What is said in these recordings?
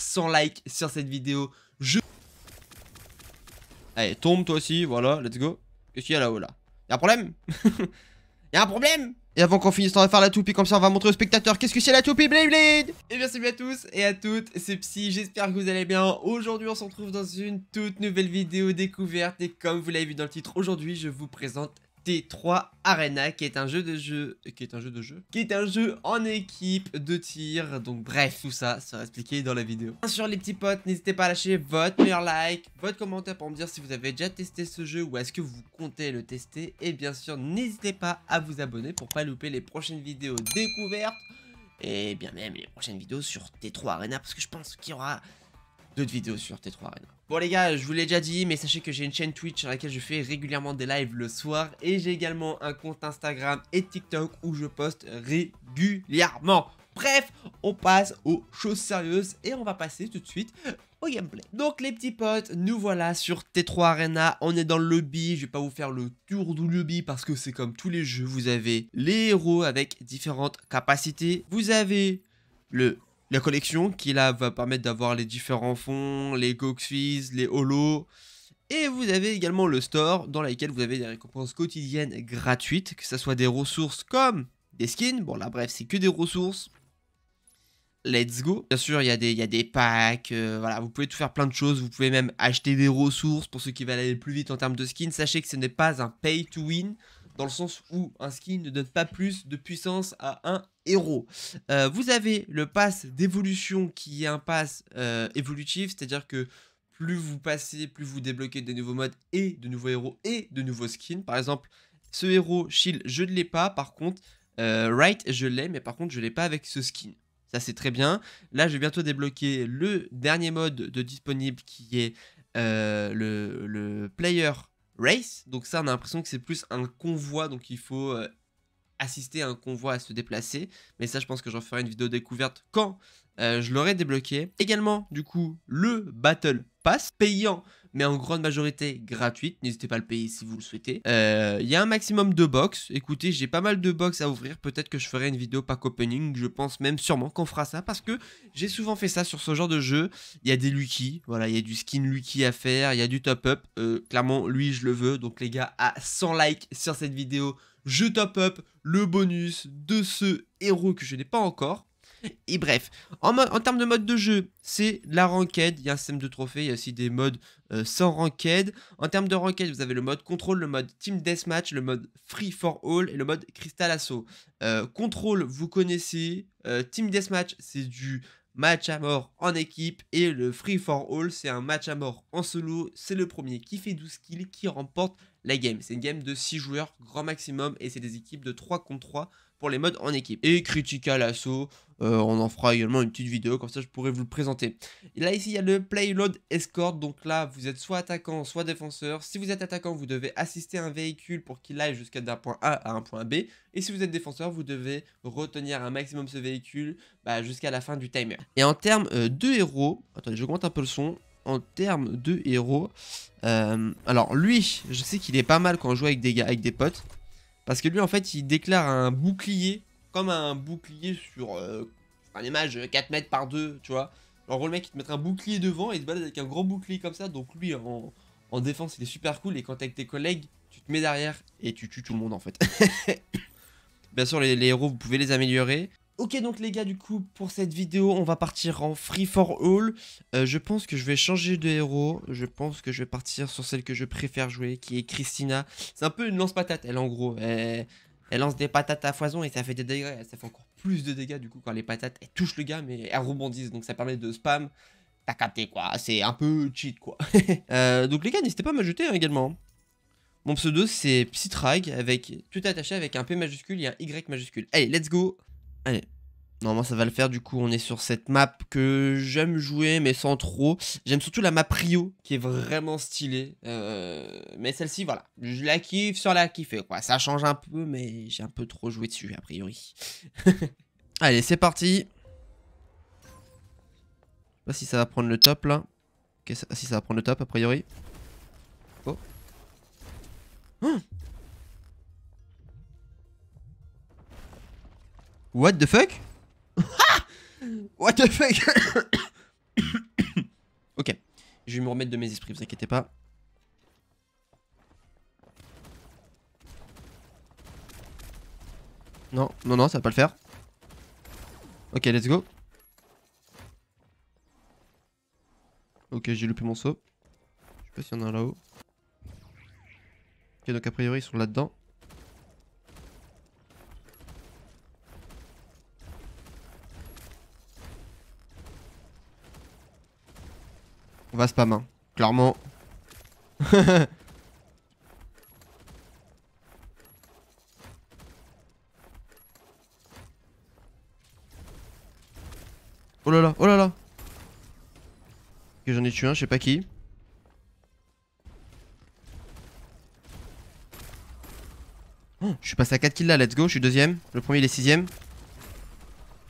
100 likes sur cette vidéo. Je... Allez, tombe toi aussi, voilà, let's go. Qu'est-ce qu'il y a là-haut là Y'a un problème Y'a un problème et avant qu'on finisse, on va faire la toupie, comme ça on va montrer aux spectateurs qu'est-ce que c'est la toupie blade Et eh bien salut à tous et à toutes, c'est Psy, j'espère que vous allez bien. Aujourd'hui on se retrouve dans une toute nouvelle vidéo découverte et comme vous l'avez vu dans le titre, aujourd'hui je vous présente T3 Arena qui est un jeu de jeu qui est un jeu de jeu qui est un jeu en équipe de tir donc bref tout ça sera expliqué dans la vidéo Bien sûr les petits potes n'hésitez pas à lâcher votre meilleur like votre commentaire pour me dire si vous avez déjà testé ce jeu ou est-ce que vous comptez le tester et bien sûr n'hésitez pas à vous abonner pour pas louper les prochaines vidéos découvertes et bien même les prochaines vidéos sur T3 Arena parce que je pense qu'il y aura d'autres vidéos sur T3 Arena. Bon les gars, je vous l'ai déjà dit, mais sachez que j'ai une chaîne Twitch sur laquelle je fais régulièrement des lives le soir. Et j'ai également un compte Instagram et TikTok où je poste régulièrement. Bref, on passe aux choses sérieuses et on va passer tout de suite au gameplay. Donc les petits potes, nous voilà sur T3 Arena, on est dans le lobby, je vais pas vous faire le tour du lobby parce que c'est comme tous les jeux, vous avez les héros avec différentes capacités, vous avez le la collection qui là va permettre d'avoir les différents fonds, les Goxfees, les Holo. Et vous avez également le store dans lequel vous avez des récompenses quotidiennes gratuites, que ce soit des ressources comme des skins. Bon là bref, c'est que des ressources. Let's go. Bien sûr, il y, a des, y des packs, euh, voilà, vous pouvez tout faire plein de choses. Vous pouvez même acheter des ressources pour ceux qui veulent aller plus vite en termes de skins. Sachez que ce n'est pas un pay to win dans le sens où un skin ne donne pas plus de puissance à un héros. Euh, vous avez le pass d'évolution qui est un pass euh, évolutif, c'est-à-dire que plus vous passez, plus vous débloquez des nouveaux modes et de nouveaux héros et de nouveaux skins. Par exemple, ce héros, Shield, je ne l'ai pas, par contre, euh, Right, je l'ai, mais par contre, je ne l'ai pas avec ce skin. Ça, c'est très bien. Là, je vais bientôt débloquer le dernier mode de disponible qui est euh, le, le, player race. Donc ça, on a l'impression que c'est plus un convoi, donc il faut euh, assister à un convoi à se déplacer. Mais ça, je pense que j'en ferai une vidéo découverte quand euh, je l'aurai débloqué. Également, du coup, le Battle Pass payant mais en grande majorité gratuite. N'hésitez pas à le payer si vous le souhaitez. Euh, il y a un maximum de box. Écoutez, j'ai pas mal de box à ouvrir. Peut-être que je ferai une vidéo pack opening. Je pense même sûrement qu'on fera ça parce que j'ai souvent fait ça sur ce genre de jeu. Il y a des Lucky, voilà, il y a du skin Lucky à faire, il y a du top up. Euh, clairement, lui, je le veux. Donc les gars, à 100 likes sur cette vidéo, je top up le bonus de ce héros que je n'ai pas encore. Et bref, en, termes de mode de jeu, c'est la ranked, il y a un système de trophées, il y a aussi des modes euh, sans ranked. En termes de ranked, vous avez le mode contrôle, le mode team deathmatch, le mode free for all et le mode crystal assaut. Euh, contrôle, vous connaissez. Euh, team deathmatch, c'est du match à mort en équipe et le free for all, c'est un match à mort en solo. C'est le premier qui fait 12 kills qui remporte la game. C'est une game de 6 joueurs grand maximum et c'est des équipes de 3 contre 3 pour les modes en équipe. Et Critica l'assaut, euh, on en fera également une petite vidéo, comme ça je pourrai vous le présenter. là ici il y a le Playload escort, donc là vous êtes soit attaquant, soit défenseur. Si vous êtes attaquant, vous devez assister un véhicule pour qu'il aille jusqu'à d'un point A à un point B. Et si vous êtes défenseur, vous devez retenir un maximum ce véhicule bah, jusqu'à la fin du timer. Et en termes euh, de héros, attendez je compte un peu le son, en termes de héros, euh, alors lui je sais qu'il est pas mal quand on joue avec des, gars, avec des potes. Parce que lui, en fait, il déclare un bouclier, comme un bouclier sur euh, un image 4 mètres par 2, tu vois. En le mec, il te met un bouclier devant et il te balade avec un gros bouclier comme ça. Donc lui, en, en défense, il est super cool. Et quand t'es avec tes collègues, tu te mets derrière et tu tues tout le monde, en fait. Bien sûr, les, les héros, vous pouvez les améliorer. Ok donc les gars du coup pour cette vidéo on va partir en free for all euh, Je pense que je vais changer de héros Je pense que je vais partir sur celle que je préfère jouer qui est Christina C'est un peu une lance patate elle en gros elle, lance des patates à foison et ça fait des dégâts Ça fait encore plus de dégâts du coup quand les patates elles touchent le gars mais elles rebondissent Donc ça permet de spam T'as capté quoi c'est un peu cheat quoi euh, Donc les gars n'hésitez pas à m'ajouter hein, également Mon pseudo c'est Psytrag avec tout attaché avec un P majuscule et un Y majuscule Allez let's go Allez. Non, ça va le faire, du coup on est sur cette map que j'aime jouer mais sans trop. J'aime surtout la map Rio qui est vraiment stylée. Euh, mais celle-ci, voilà, je la kiffe sur la kiffe quoi. Ça change un peu mais j'ai un peu trop joué dessus a priori. Allez, c'est parti. Je sais pas si ça va prendre le top là. si ça va prendre le top a priori. Oh. oh What the fuck ah! What the fuck Ok, je vais me remettre de mes esprits, vous inquiétez pas. Non, non, non, ça va pas le faire. Ok, let's go. Ok, j'ai loupé mon saut. Je sais pas s'il y en a un là-haut. Ok, donc a priori, ils sont là-dedans. On pas spam, clairement. oh là là, oh là là Que j'en ai tué un, je sais pas qui. Oh, je suis passé à 4 kills là, let's go, je suis deuxième. Le premier il est sixième.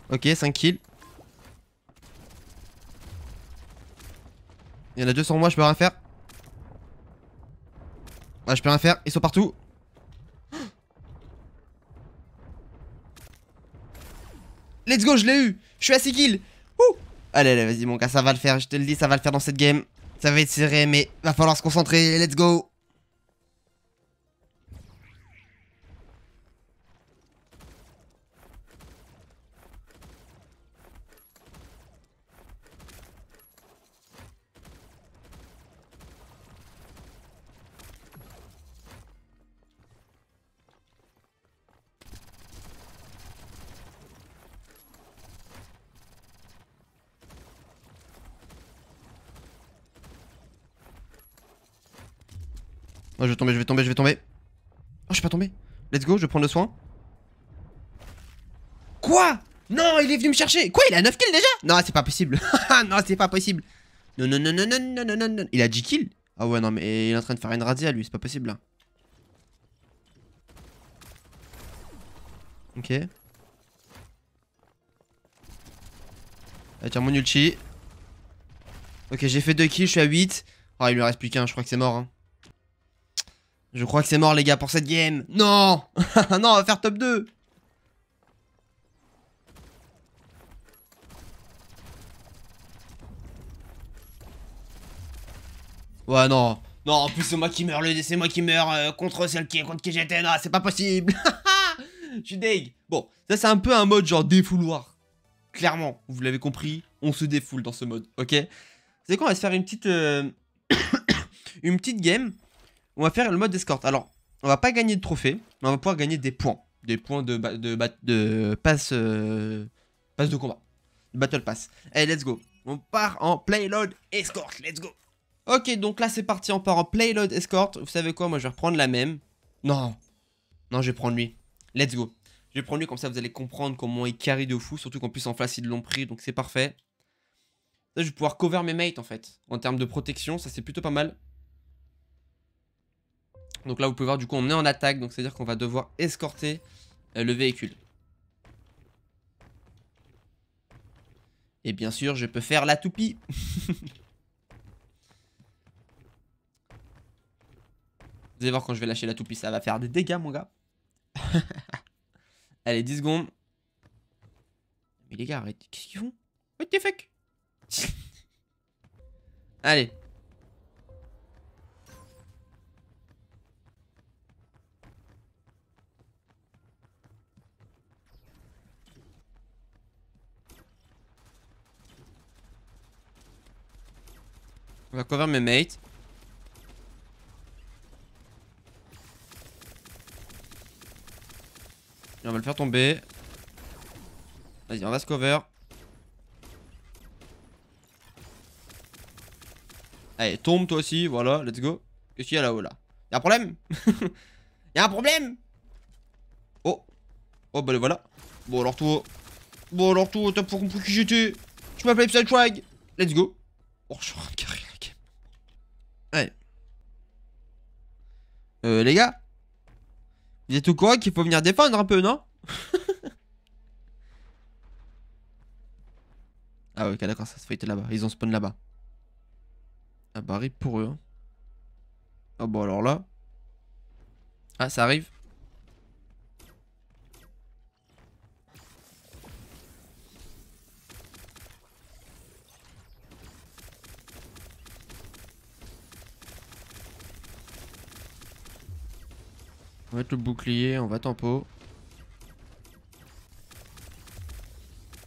Ok, 5 kills. Il y en a deux sur moi, je peux rien faire. je peux rien faire, ils sont partout. Let's go, je l'ai eu. Je suis à 6 kills. Allez, allez, vas-y, mon gars, ça va le faire. Je te le dis, ça va le faire dans cette game. Ça va être serré, mais va falloir se concentrer. Let's go. Oh, je vais tomber, je vais tomber, je vais tomber. Oh, je suis pas tombé. Let's go, je vais prendre le soin. Quoi Non, il est venu me chercher. Quoi Il a 9 kills déjà Non, c'est pas possible. non, c'est pas possible. Non, non, non, non, non, non, non, non. Il a 10 kills Ah ouais, non, mais il est en train de faire une radia, lui. C'est pas possible, là. Ok. Allez, tiens, mon ulti. Ok, j'ai fait 2 kills, je suis à 8. oh, il lui reste plus qu'un, je crois que c'est mort. Hein. Je crois que c'est mort les gars pour cette game. Non Non, on va faire top 2 Ouais, non. Non, en plus, c'est moi qui meurs, c'est moi qui meurs euh, contre celle qui est contre qui j'étais. Non, c'est pas possible. Je suis deg. Bon, ça, c'est un peu un mode genre défouloir. Clairement, vous l'avez compris, on se défoule dans ce mode, ok C'est quoi, on va se faire une petite... Euh, une petite game on va faire le mode escorte. Alors, on va pas gagner de trophée, mais on va pouvoir gagner des points. Des points de, de, de, passe, euh, passe de combat. Battle pass. Allez, let's go. On part en Playload escort. Let's go. Ok, donc là, c'est parti. On part en Playload escort. Vous savez quoi Moi, je vais reprendre la même. Non. Non, je vais prendre lui. Let's go. Je vais prendre lui, comme ça, vous allez comprendre comment il carry de fou. Surtout qu'en plus, en face, ils l'ont pris, donc c'est parfait. Là, je vais pouvoir cover mes mates, en fait. En termes de protection, ça, c'est plutôt pas mal. Donc là, vous pouvez voir, du coup, on est en attaque. Donc, c'est-à-dire qu'on va devoir escorter euh, le véhicule. Et bien sûr, je peux faire la toupie. vous allez voir quand je vais lâcher la toupie, ça va faire des dégâts, mon gars. Allez, 10 secondes. Mais les gars, arrêtez. Qu'est-ce qu'ils font What the fuck Allez, On va cover mes mates. Et on va le faire tomber. Vas-y, on va se cover. Allez, tombe toi aussi, voilà, let's go. Qu'est-ce qu'il y a là-haut là, Y Y'a un problème Y'a un problème Oh Oh bah le voilà Bon alors haut Bon alors haut t'as pas compris qui j'étais Tu m'appelles psychwag Let's go Oh je suis carré Euh, les gars Vous êtes au courant qu'il faut venir défendre un peu, non Ah ouais, d'accord, ça se fait là-bas. Ils ont spawn là-bas. Ah bah, rip pour eux. Hein. Ah bah alors là. Ah, ça arrive. On va mettre le bouclier, on va tempo.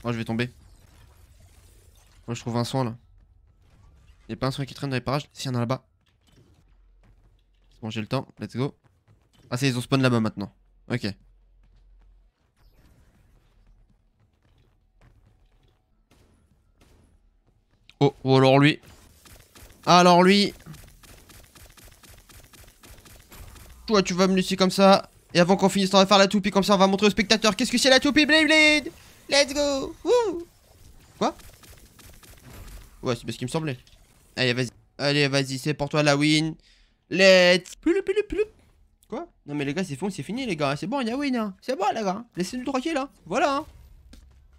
Moi oh, je vais tomber. Moi je trouve un soin là. Y'a pas un soin qui traîne dans les parages Si, y'en y en a là-bas. bon, j'ai le temps. Let's go. Ah, c'est ils ont spawn là-bas maintenant. Ok. Oh, oh, alors lui. Ah, alors lui. tu vas me laisser comme ça. Et avant qu'on finisse, on va faire la toupie comme ça, on va montrer au spectateur qu'est-ce que c'est la toupie Blade Let's go Quoi Ouais, c'est parce ce qui me semblait. Allez, vas-y. Allez, vas-y, c'est pour toi la win. Let's Quoi Non mais les gars, c'est fou, c'est fini les gars. C'est bon, il y a win. Hein. C'est bon les gars. Laissez-nous tranquille là. Hein. Voilà. Hein.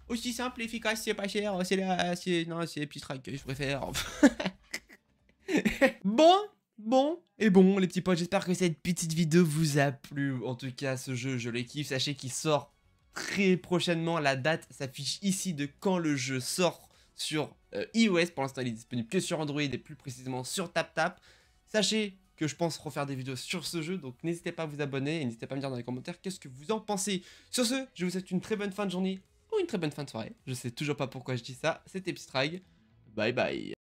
Aussi simple, efficace, c'est pas cher. C'est la... Non, c'est Pistrack que je préfère. bon Bon, et bon les petits potes, j'espère que cette petite vidéo vous a plu. En tout cas, ce jeu, je l'ai kiffe. Sachez qu'il sort très prochainement. La date s'affiche ici de quand le jeu sort sur euh, iOS. Pour l'instant, il est disponible que sur Android et plus précisément sur TapTap. Sachez que je pense refaire des vidéos sur ce jeu, donc n'hésitez pas à vous abonner et n'hésitez pas à me dire dans les commentaires qu'est-ce que vous en pensez. Sur ce, je vous souhaite une très bonne fin de journée ou une très bonne fin de soirée. Je sais toujours pas pourquoi je dis ça. C'était Pistrag Bye bye.